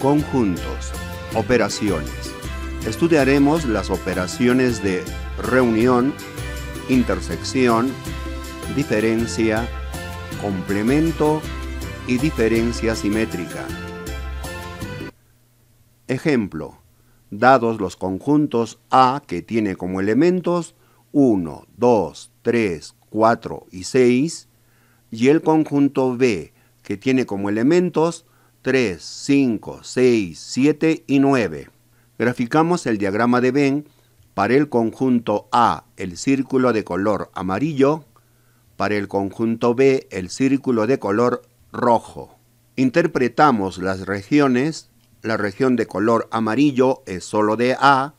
conjuntos, operaciones. Estudiaremos las operaciones de reunión, intersección, diferencia, complemento y diferencia simétrica. Ejemplo, dados los conjuntos A que tiene como elementos 1, 2, 3, 4 y 6, y el conjunto B que tiene como elementos 3, 5, 6, 7 y 9. Graficamos el diagrama de Venn para el conjunto A, el círculo de color amarillo, para el conjunto B, el círculo de color rojo. Interpretamos las regiones, la región de color amarillo es solo de A,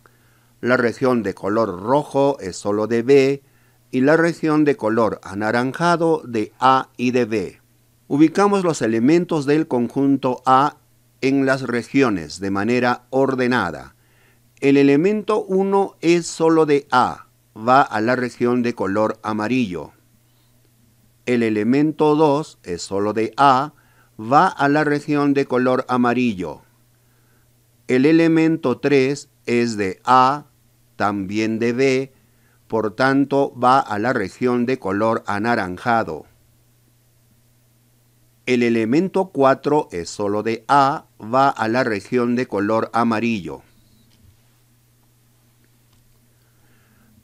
la región de color rojo es solo de B y la región de color anaranjado de A y de B ubicamos los elementos del conjunto A en las regiones de manera ordenada. El elemento 1 es solo de A, va a la región de color amarillo. El elemento 2 es solo de A, va a la región de color amarillo. El elemento 3 es de A, también de B, por tanto va a la región de color anaranjado. El elemento 4 es solo de A, va a la región de color amarillo.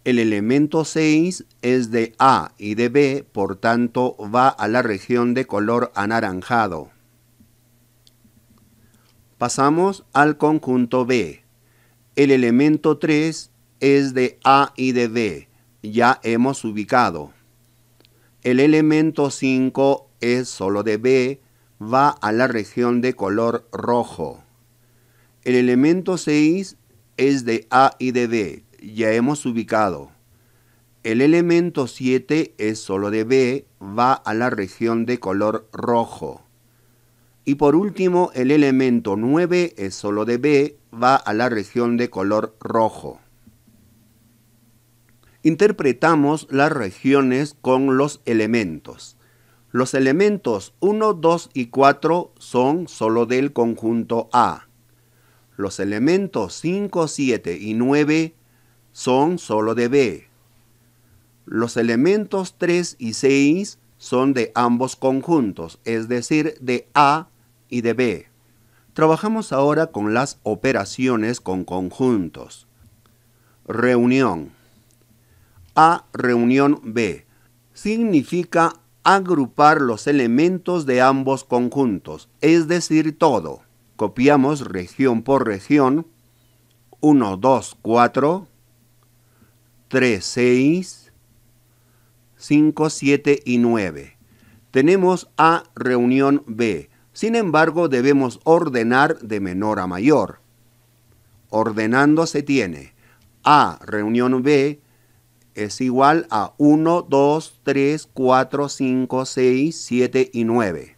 El elemento 6 es de A y de B, por tanto va a la región de color anaranjado. Pasamos al conjunto B. El elemento 3 es de A y de B, ya hemos ubicado. El elemento 5 es es solo de B, va a la región de color rojo. El elemento 6 es de A y de B, ya hemos ubicado. El elemento 7 es solo de B, va a la región de color rojo. Y por último, el elemento 9 es solo de B, va a la región de color rojo. Interpretamos las regiones con los elementos. Los elementos 1, 2 y 4 son solo del conjunto A. Los elementos 5, 7 y 9 son solo de B. Los elementos 3 y 6 son de ambos conjuntos, es decir, de A y de B. Trabajamos ahora con las operaciones con conjuntos. Reunión. A reunión B significa agrupar los elementos de ambos conjuntos, es decir, todo. Copiamos región por región. 1, 2, 4, 3, 6, 5, 7 y 9. Tenemos A reunión B. Sin embargo, debemos ordenar de menor a mayor. Ordenando se tiene A reunión B es igual a 1, 2, 3, 4, 5, 6, 7 y 9.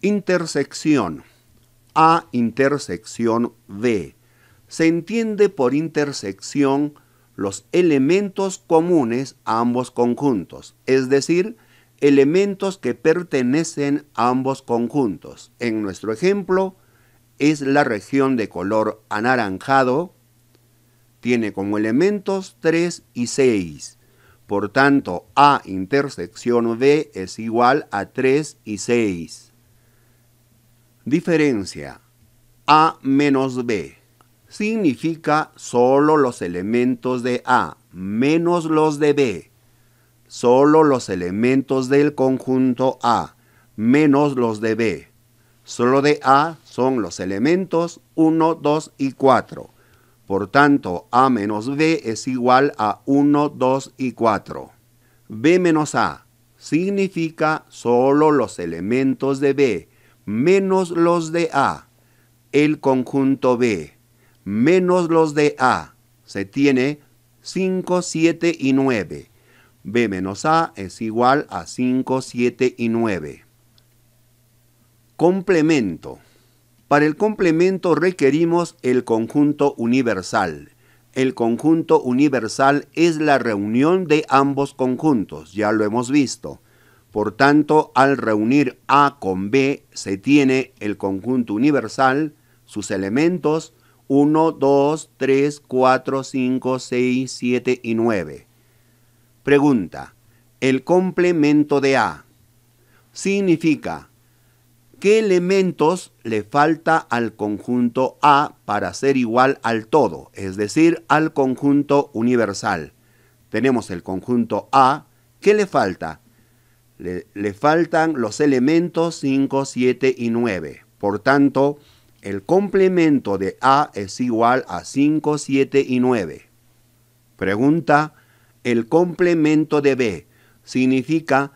Intersección. A intersección B. Se entiende por intersección los elementos comunes a ambos conjuntos, es decir, elementos que pertenecen a ambos conjuntos. En nuestro ejemplo, es la región de color anaranjado tiene como elementos 3 y 6. Por tanto, A intersección B es igual a 3 y 6. Diferencia. A menos B significa solo los elementos de A menos los de B. Solo los elementos del conjunto A menos los de B. Solo de A son los elementos 1, 2 y 4 por tanto, A menos B es igual a 1, 2 y 4. B menos A significa solo los elementos de B menos los de A. El conjunto B menos los de A se tiene 5, 7 y 9. B menos A es igual a 5, 7 y 9. Complemento. Para el complemento requerimos el conjunto universal. El conjunto universal es la reunión de ambos conjuntos, ya lo hemos visto. Por tanto, al reunir A con B se tiene el conjunto universal, sus elementos 1, 2, 3, 4, 5, 6, 7 y 9. Pregunta. El complemento de A significa qué elementos le falta al conjunto A para ser igual al todo, es decir, al conjunto universal. Tenemos el conjunto A, ¿qué le falta? Le, faltan los elementos 5, 7 y 9. Por tanto, el complemento de A es igual a 5, 7 y 9. Pregunta, el complemento de B significa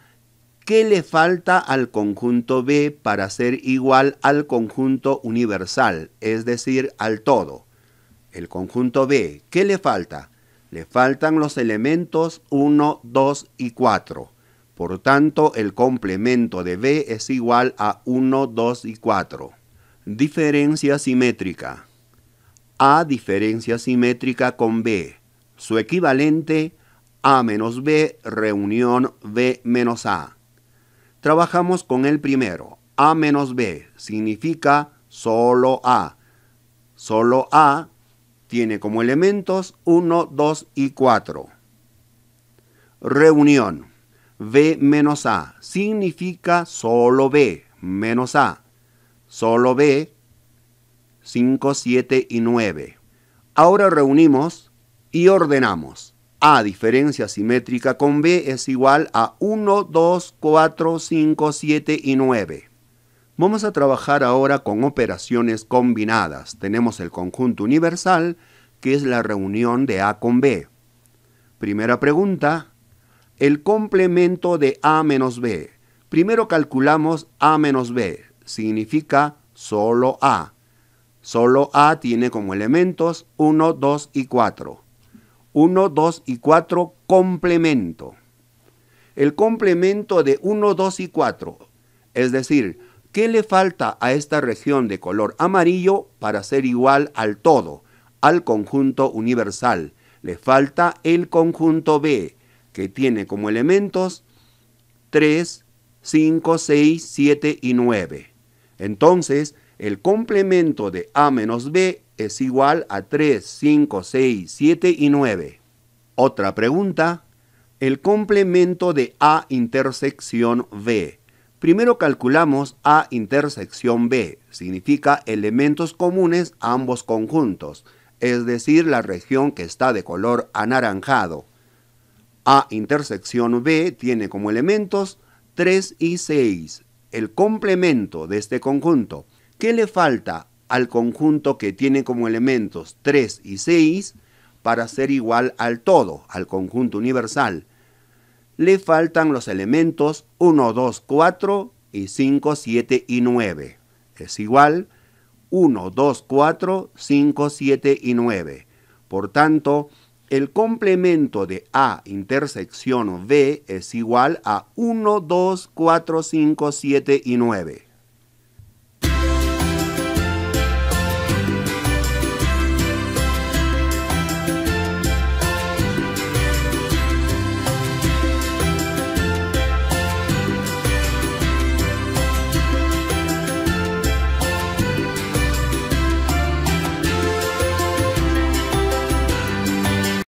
¿Qué le falta al conjunto B para ser igual al conjunto universal, es decir, al todo? El conjunto B, ¿qué le falta? Le faltan los elementos 1, 2 y 4. Por tanto, el complemento de B es igual a 1, 2 y 4. Diferencia simétrica. A diferencia simétrica con B. Su equivalente A menos B reunión B menos A. Trabajamos con el primero. A menos B significa solo A. Solo A tiene como elementos 1, 2 y 4. Reunión. B menos A significa solo B menos A. Solo B 5, 7 y 9. Ahora reunimos y ordenamos. A, diferencia simétrica con B, es igual a 1, 2, 4, 5, 7 y 9. Vamos a trabajar ahora con operaciones combinadas. Tenemos el conjunto universal, que es la reunión de A con B. Primera pregunta, el complemento de A menos B. Primero calculamos A menos B, significa solo A. Solo A tiene como elementos 1, 2 y 4. 1, 2 y 4, complemento. El complemento de 1, 2 y 4, es decir, ¿qué le falta a esta región de color amarillo para ser igual al todo, al conjunto universal? Le falta el conjunto B, que tiene como elementos 3, 5, 6, 7 y 9. Entonces, el complemento de A menos B es igual a 3, 5, 6, 7 y 9. Otra pregunta. El complemento de A intersección B. Primero calculamos A intersección B, significa elementos comunes a ambos conjuntos, es decir, la región que está de color anaranjado. A intersección B tiene como elementos 3 y 6, el complemento de este conjunto. ¿Qué le falta al conjunto que tiene como elementos 3 y 6 para ser igual al todo, al conjunto universal. Le faltan los elementos 1, 2, 4 y 5, 7 y 9. Es igual 1, 2, 4, 5, 7 y 9. Por tanto, el complemento de A intersección B es igual a 1, 2, 4, 5, 7 y 9.